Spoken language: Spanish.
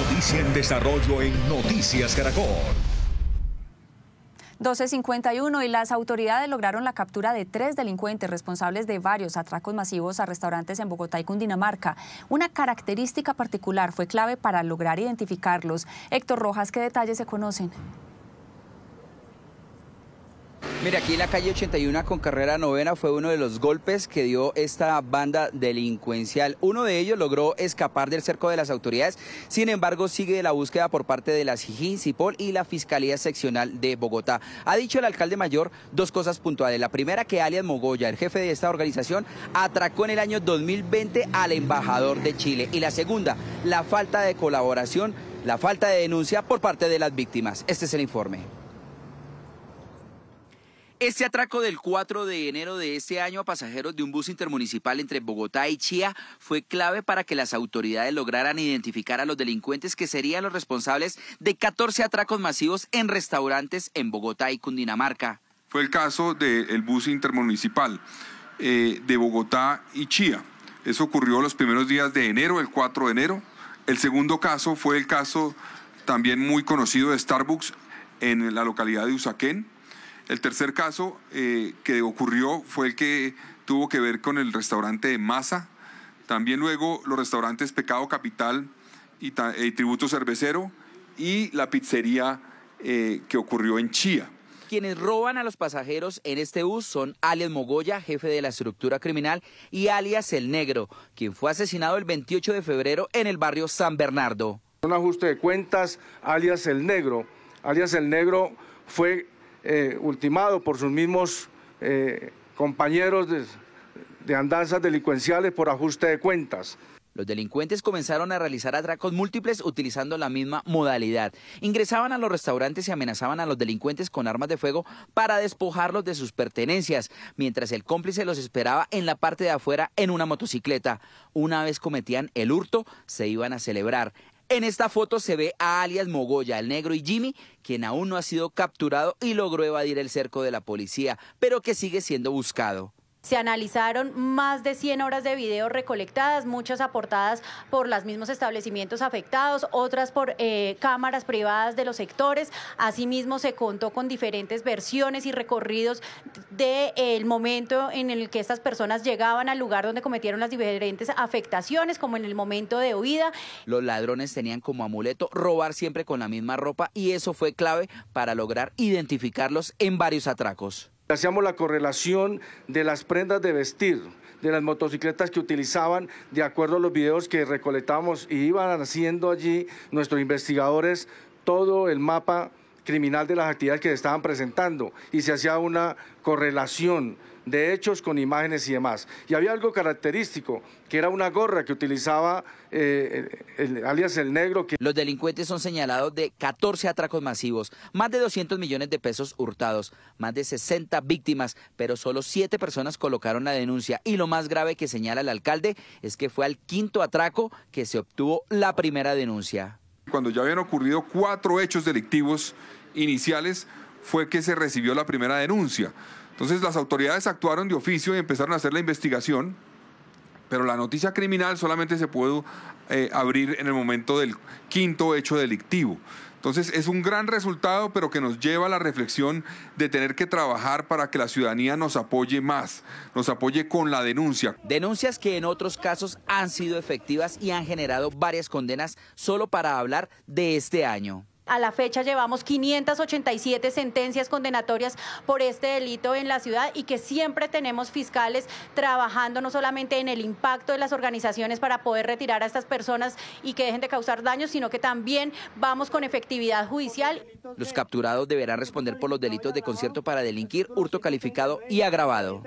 Noticia en desarrollo en Noticias Caracol. 12.51 y las autoridades lograron la captura de tres delincuentes responsables de varios atracos masivos a restaurantes en Bogotá y Cundinamarca. Una característica particular fue clave para lograr identificarlos. Héctor Rojas, ¿qué detalles se conocen? Mira, aquí en la calle 81 con carrera novena fue uno de los golpes que dio esta banda delincuencial. Uno de ellos logró escapar del cerco de las autoridades, sin embargo sigue la búsqueda por parte de la CIGIN, CIPOL y la Fiscalía Seccional de Bogotá. Ha dicho el alcalde mayor dos cosas puntuales. La primera, que alias Mogoya, el jefe de esta organización, atracó en el año 2020 al embajador de Chile. Y la segunda, la falta de colaboración, la falta de denuncia por parte de las víctimas. Este es el informe. Este atraco del 4 de enero de este año a pasajeros de un bus intermunicipal entre Bogotá y Chía fue clave para que las autoridades lograran identificar a los delincuentes que serían los responsables de 14 atracos masivos en restaurantes en Bogotá y Cundinamarca. Fue el caso del bus intermunicipal eh, de Bogotá y Chía. Eso ocurrió los primeros días de enero, el 4 de enero. El segundo caso fue el caso también muy conocido de Starbucks en la localidad de Usaquén, el tercer caso eh, que ocurrió fue el que tuvo que ver con el restaurante de Masa. También luego los restaurantes Pecado Capital y, eh, Tributo Cervecero y la pizzería eh, que ocurrió en Chía. Quienes roban a los pasajeros en este bus son alias Mogoya, jefe de la estructura criminal, y alias El Negro, quien fue asesinado el 28 de febrero en el barrio San Bernardo. Un ajuste de cuentas, alias El Negro. Alias El Negro fue eh, ultimado por sus mismos eh, compañeros de andanzas delincuenciales por ajuste de cuentas. Los delincuentes comenzaron a realizar atracos múltiples utilizando la misma modalidad. Ingresaban a los restaurantes y amenazaban a los delincuentes con armas de fuego para despojarlos de sus pertenencias, mientras el cómplice los esperaba en la parte de afuera en una motocicleta. Una vez cometían el hurto, se iban a celebrar. En esta foto se ve a alias Mogoya, el negro y Jimmy, quien aún no ha sido capturado y logró evadir el cerco de la policía, pero que sigue siendo buscado. Se analizaron más de 100 horas de video recolectadas, muchas aportadas por los mismos establecimientos afectados, otras por eh, cámaras privadas de los sectores. Asimismo, se contó con diferentes versiones y recorridos del momento en el que estas personas llegaban al lugar donde cometieron las diferentes afectaciones, como en el momento de huida. Los ladrones tenían como amuleto robar siempre con la misma ropa y eso fue clave para lograr identificarlos en varios atracos. Hacíamos la correlación de las prendas de vestir, de las motocicletas que utilizaban, de acuerdo a los videos que recolectábamos y iban haciendo allí nuestros investigadores todo el mapa criminal de las actividades que se estaban presentando y se hacía una correlación de hechos con imágenes y demás. Y había algo característico, que era una gorra que utilizaba eh, alias el negro. Que... Los delincuentes son señalados de 14 atracos masivos, más de 200 millones de pesos hurtados, más de 60 víctimas, pero solo 7 personas colocaron la denuncia. Y lo más grave que señala el alcalde es que fue al quinto atraco que se obtuvo la primera denuncia. Cuando ya habían ocurrido cuatro hechos delictivos iniciales, fue que se recibió la primera denuncia. Entonces las autoridades actuaron de oficio y empezaron a hacer la investigación, pero la noticia criminal solamente se pudo eh, abrir en el momento del quinto hecho delictivo. Entonces es un gran resultado, pero que nos lleva a la reflexión de tener que trabajar para que la ciudadanía nos apoye más, nos apoye con la denuncia. Denuncias que en otros casos han sido efectivas y han generado varias condenas solo para hablar de este año a la fecha llevamos 587 sentencias condenatorias por este delito en la ciudad y que siempre tenemos fiscales trabajando no solamente en el impacto de las organizaciones para poder retirar a estas personas y que dejen de causar daños, sino que también vamos con efectividad judicial. Los capturados deberán responder por los delitos de concierto para delinquir, hurto calificado y agravado.